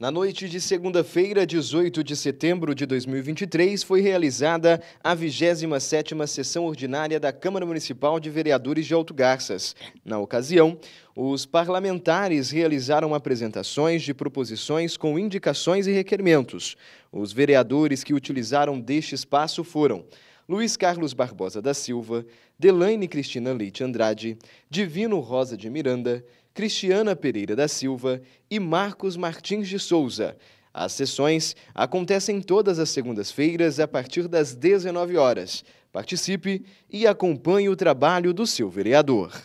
Na noite de segunda-feira, 18 de setembro de 2023, foi realizada a 27ª sessão ordinária da Câmara Municipal de Vereadores de Alto Garças. Na ocasião, os parlamentares realizaram apresentações de proposições com indicações e requerimentos. Os vereadores que utilizaram deste espaço foram Luiz Carlos Barbosa da Silva, Delaine Cristina Leite Andrade, Divino Rosa de Miranda, Cristiana Pereira da Silva e Marcos Martins de Souza. As sessões acontecem todas as segundas-feiras a partir das 19 horas. Participe e acompanhe o trabalho do seu vereador.